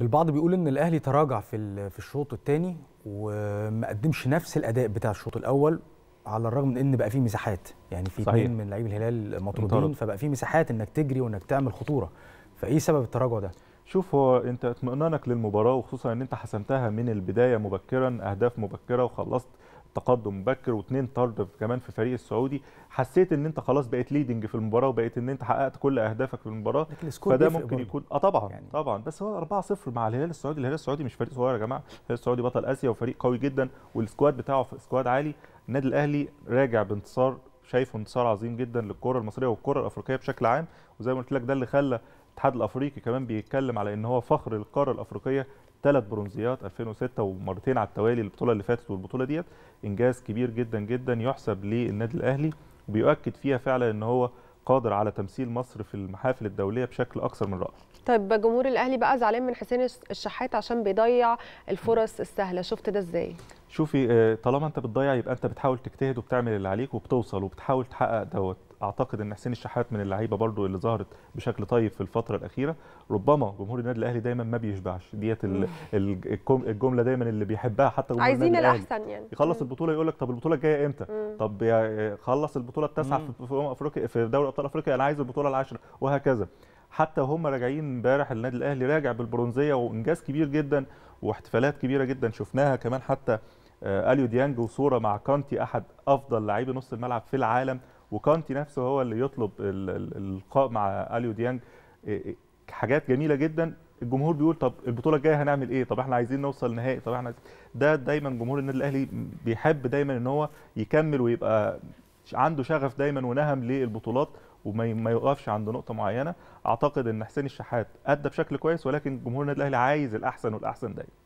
البعض بيقول ان الاهلي تراجع في في الشوط الثاني وما قدمش نفس الاداء بتاع الشوط الاول على الرغم من ان بقى فيه مساحات يعني في اثنين من لعيب الهلال مطرودين فبقى فيه مساحات انك تجري وانك تعمل خطوره فايه سبب التراجع ده شوف هو انت اطمئنانك للمباراه وخصوصا ان انت حسمتها من البدايه مبكرا اهداف مبكره وخلصت تقدم مبكر واثنين طرد كمان في فريق السعودي حسيت ان انت خلاص بقيت ليدنج في المباراه وبقيت ان انت حققت كل اهدافك في المباراه فده ممكن يكون اه طبعا يعني. طبعا بس هو 4-0 مع الهلال السعودي الهلال السعودي مش فريق صغير يا جماعه الهلال السعودي بطل اسيا وفريق قوي جدا والسكواد بتاعه سكواد عالي النادي الاهلي راجع بانتصار شايفه انتصار عظيم جدا للكره المصريه والكره الافريقيه بشكل عام وزي ما قلت لك ده اللي خلى الاتحاد الافريقي كمان بيتكلم على ان هو فخر للقاره الافريقيه ثلاث برونزيات 2006 ومرتين على التوالي البطوله اللي فاتت والبطوله ديت انجاز كبير جدا جدا يحسب للنادي الاهلي وبيؤكد فيها فعلا ان هو قادر على تمثيل مصر في المحافل الدوليه بشكل اكثر من رائع طيب جمهور الاهلي بقى زعلان من حسين الشحات عشان بيضيع الفرص السهله شفت ده ازاي شوفي آه، طالما انت بتضيع يبقى انت بتحاول تجتهد وبتعمل اللي عليك وبتوصل وبتحاول تحقق دوت اعتقد ان حسين الشحات من اللعيبه برضو اللي ظهرت بشكل طيب في الفتره الاخيره ربما جمهور النادي الاهلي دايما ما بيشبعش ديت الجمله دايما اللي بيحبها حتى جمهور عايزين النادي الاهلي الاحسن يعني يخلص البطوله يقول لك طب البطوله الجايه امتى طب خلص البطوله التاسعه في افريقيا في دوري ابطال افريقيا انا عايز البطوله العاشره وهكذا حتى هم راجعين امبارح النادي الاهلي راجع بالبرونزيه وانجاز كبير جدا واحتفالات كبيره جدا شفناها كمان حتى آه، اليو ديانج وصوره مع كانتي احد افضل لاعبي نص الملعب في العالم وكانتي نفسه هو اللي يطلب اللقاء مع اليو ديانج إيه، إيه، حاجات جميله جدا الجمهور بيقول طب البطوله الجايه هنعمل ايه طب احنا عايزين نوصل نهائي طب احنا ده دايما جمهور النادي الاهلي بيحب دايما ان هو يكمل ويبقى عنده شغف دايما ونهم للبطولات وما يوقفش عند نقطه معينه اعتقد ان حسين الشحات ادى بشكل كويس ولكن جمهور النادي الاهلي عايز الاحسن والاحسن دايما